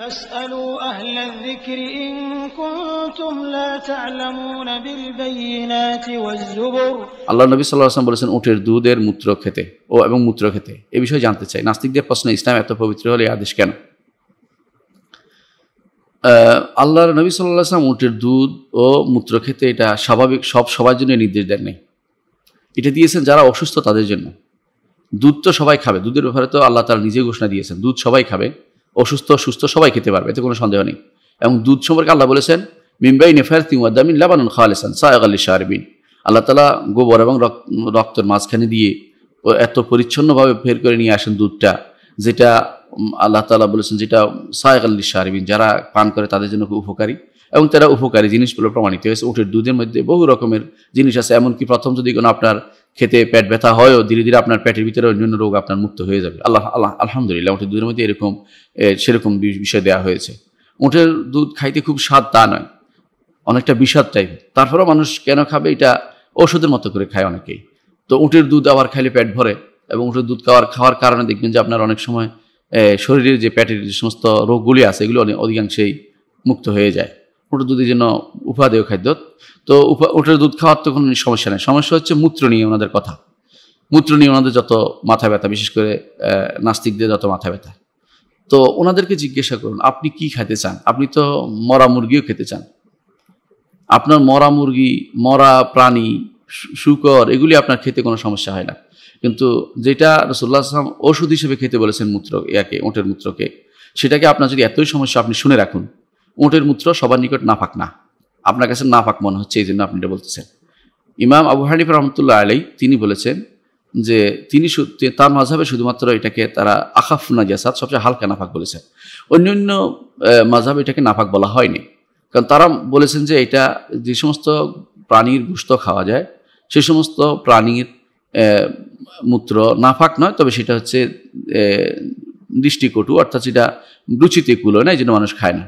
আল্লাহ নবী সাল্লাম বলেছেন উটের দুধের মূত্র খেতে ও এবং মূত্র খেতে এ বিষয়ে জানতে চাই নাস্তিকদের প্রশ্ন ইসলাম এত পবিত্র হলে আদেশ কেন আল্লাহর নবী সাল্লাম উঠের উটের দুধ ও মূত্র খেতে এটা স্বাভাবিক সব সবার জন্য নির্দেশ দেন এটা দিয়েছেন যারা অসুস্থ তাদের জন্য দুধ তো সবাই খাবে দুধের ব্যাপারে তো আল্লাহ তারা নিজে ঘোষণা দিয়েছেন দুধ সবাই খাবে অসুস্থ সুস্থ সবাই খেতে পারবে এতে কোনো সন্দেহ নেই এবং দুধ সম্পর্কে আল্লাহ বলেছেন মিম্বাই নেফার ওয়াদামিন লাবানুল খালেসান সায়গ আলী শাহরবিন আল্লাহ তালা গোবর এবং রক্তের মাঝখানে দিয়ে ও এত পরিচ্ছন্নভাবে ফের করে নিয়ে আসেন দুধটা যেটা আল্লাহ তালা বলেছেন যেটা সায়গ আল্লি শাহরবিন যারা পান করে তাদের জন্য খুব উপকারী এবং তারা উপকারী জিনিসগুলো প্রমাণিত হয়েছে উঠের দুধের মধ্যে বহু রকমের জিনিস আছে এমনকি প্রথম যদি কোনো আপনার খেতে পেট ব্যথা হয়ও ধীরে ধীরে আপনার পেটের ভিতরে অন্যান্য রোগ আপনার মুক্ত হয়ে যাবে আল্লাহ আল্লাহ আলহামদুলিল্লাহ উঠের দুধের মধ্যে এরকম সেরকম বিষয় দেওয়া হয়েছে উঠের দুধ খাইতে খুব স্বাদ তা নয় অনেকটা বিষাদ টাইপ তারপরেও মানুষ কেন খাবে এটা ওষুধের মতো করে খায় অনেকেই তো উঁটের দুধ আবার খাইলে পেট ভরে এবং উঁটের দুধ খাওয়ার খাওয়ার কারণে দেখবেন যে আপনার অনেক সময় শরীরের যে পেটের যে সমস্ত রোগগুলি আছে এগুলো অনেক অধিকাংশেই মুক্ত হয়ে যায় ওটা দুধের জন্য উপাদেয় খাদ্য তো উপা ওটার দুধ খাওয়ার তো কোনো সমস্যা নেই সমস্যা হচ্ছে মূত্র নিয়ে ওনাদের কথা মূত্র নিয়ে ওনাদের যত মাথা ব্যথা বিশেষ করে নাস্তিকদের যত মাথা ব্যথা তো ওনাদেরকে জিজ্ঞাসা করুন আপনি কি খেতে চান আপনি তো মরা মুরগিও খেতে চান আপনার মরা মুরগি মরা প্রাণী শুকর এগুলি আপনার খেতে কোনো সমস্যা হয় না কিন্তু যেটা রসুল্লাহ আসলাম ওষুধ হিসেবে খেতে বলেছেন মূত্র ইয়াকে ওটের মূত্রকে সেটাকে আপনার যদি এতই সমস্যা আপনি শুনে রাখুন উঁটের মূত্র সবার নিকট নাফাক না আপনার কাছে নাফাক মনে হচ্ছে এই জন্য আপনি এটা বলতেছেন ইমাম আবু হানিফ রহমতুল্লাহ আলাই তিনি বলেছেন যে তিনি তার মাঝাবে শুধুমাত্র এটাকে তারা আখাফ নাজিয়াসাত সবচেয়ে হালকা নাফাক বলেছেন অন্য অন্য মাঝাবে এটাকে নাফাক বলা হয়নি কারণ তারা বলেছেন যে এটা যে সমস্ত প্রাণীর গুস্ত খাওয়া যায় সে সমস্ত প্রাণীর মূত্র নাফাক নয় তবে সেটা হচ্ছে দৃষ্টিকটু অর্থাৎ সেটা রুচিতে কুলো না এই জন্য মানুষ খায় না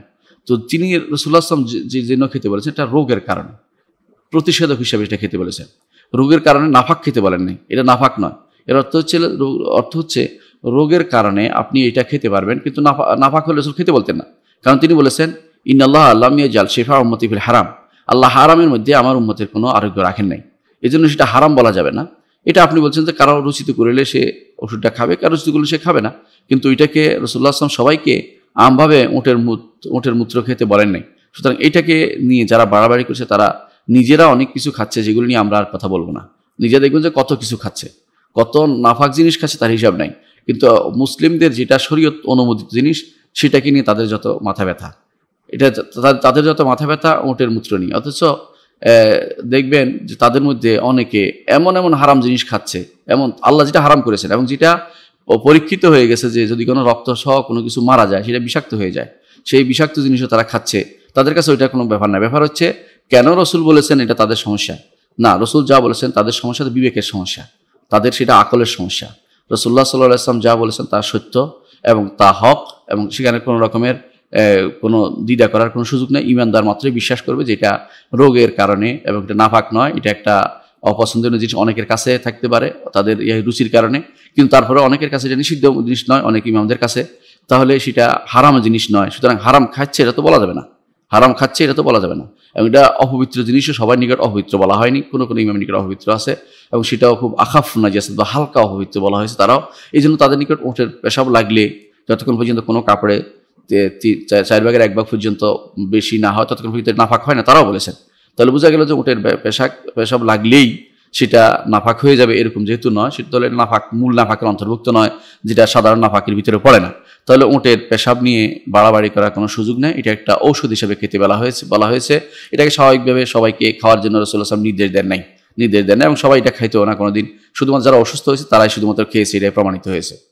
তো যিনি রসুল্লাহাম যে খেতে বলেছেন এটা রোগের কারণে প্রতিষেধক হিসাবে এটা খেতে বলেছেন রোগের কারণে নাফাক খেতে বলেননি এটা নাফাক নয় এর অর্থ হচ্ছে অর্থ হচ্ছে রোগের কারণে আপনি এটা খেতে পারবেন কিন্তু নাফা নাফাক হলে রসুল খেতে বলতেন না কারণ তিনি বলেছেন ইন্নআল্লাহ আল্লাহ মিয়া জাল শেফা উম্মতি ফিল হারাম আল্লাহ হারামের মধ্যে আমার উম্মতের কোনো আরোগ্য রাখেন নাই এই জন্য সেটা হারাম বলা যাবে না এটা আপনি বলছেন যে কারো রুচিত করলে সে ওষুধটা খাবে কারো রুচিত করলে সে খাবে না কিন্তু এটাকে রসুল্লাহ আসলাম সবাইকে আমভাবে উঁটের উঁটের মূত্র খেতে বলেন নাই সুতরাং এটাকে নিয়ে যারা বাড়াবাড়ি করছে তারা নিজেরা অনেক কিছু খাচ্ছে যেগুলো নিয়ে আমরা আর কথা বলবো না নিজেরা দেখবেন যে কত কিছু খাচ্ছে কত নাফাক জিনিস খাচ্ছে তার হিসাব নাই কিন্তু মুসলিমদের যেটা শরীয়ত অনুমোদিত জিনিস সেটাকে নিয়ে তাদের যত মাথা ব্যথা এটা তাদের যত মাথা ব্যথা ওটের মূত্র নিয়ে অথচ দেখবেন যে তাদের মধ্যে অনেকে এমন এমন হারাম জিনিস খাচ্ছে এমন আল্লাহ যেটা হারাম করেছেন এবং যেটা ও পরীক্ষিত হয়ে গেছে যে যদি কোনো রক্ত সহ কোনো কিছু মারা যায় সেটা বিষাক্ত হয়ে যায় সেই বিষাক্ত জিনিসও তারা খাচ্ছে তাদের কাছে ওইটা কোনো ব্যাপার না ব্যাপার হচ্ছে কেন রসুল বলেছেন এটা তাদের সমস্যা না রসুল যা বলেছেন তাদের সমস্যা তো বিবেকের সমস্যা তাদের সেটা আকলের সমস্যা রসুল্লাহ সাল্লাহ ইসলাম যা বলেছেন তা সত্য এবং তা হক এবং সেখানে কোনো রকমের কোনো দ্বিধা করার কোনো সুযোগ নেই ইমানদার মাত্রই বিশ্বাস করবে যে এটা রোগের কারণে এবং এটা নাফাক নয় এটা একটা অপছন্দনীয় জিনিস অনেকের কাছে থাকতে পারে তাদের ইয়ে রুচির কারণে কিন্তু তারপরে অনেকের কাছে এটা নিষিদ্ধ জিনিস নয় অনেক ইমামদের কাছে তাহলে সেটা হারাম জিনিস নয় সুতরাং হারাম খাচ্ছে এটা তো বলা যাবে না হারাম খাচ্ছে এটা তো বলা যাবে না এবং এটা অপবিত্র জিনিসও সবার নিকট অপবিত্র বলা হয়নি কোনো কোনো ইমাম নিকট অপবিত্র আছে এবং সেটাও খুব আখাফ নাজিয়াসাত বা হালকা অপবিত্র বলা হয়েছে তারাও এই জন্য তাদের নিকট ওঠের পেশাব লাগলে যতক্ষণ পর্যন্ত কোনো কাপড়ে চার ভাগের এক ভাগ পর্যন্ত বেশি না হয় ততক্ষণ পর্যন্ত নাফাক হয় না তারাও বলেছেন তাহলে বোঝা গেল যে উটের পেশাক পেশাব লাগলেই সেটা নাফাক হয়ে যাবে এরকম যেহেতু নয় সেটা তাহলে নাফাক মূল নাফাকের অন্তর্ভুক্ত নয় যেটা সাধারণ নাফাকের ভিতরে পড়ে না তাহলে উটের পেশাব নিয়ে বাড়াবাড়ি করার কোনো সুযোগ নেই এটা একটা ঔষধ হিসেবে খেতে বলা হয়েছে বলা হয়েছে এটাকে স্বাভাবিকভাবে সবাইকে খাওয়ার জন্য রসুল আসলাম নির্দেশ দেন নাই নির্দেশ দেন না এবং সবাই এটা খাইতেও না কোনো দিন শুধুমাত্র যারা অসুস্থ হয়েছে তারাই শুধুমাত্র খেয়েছে এটাই প্রমাণিত হয়েছে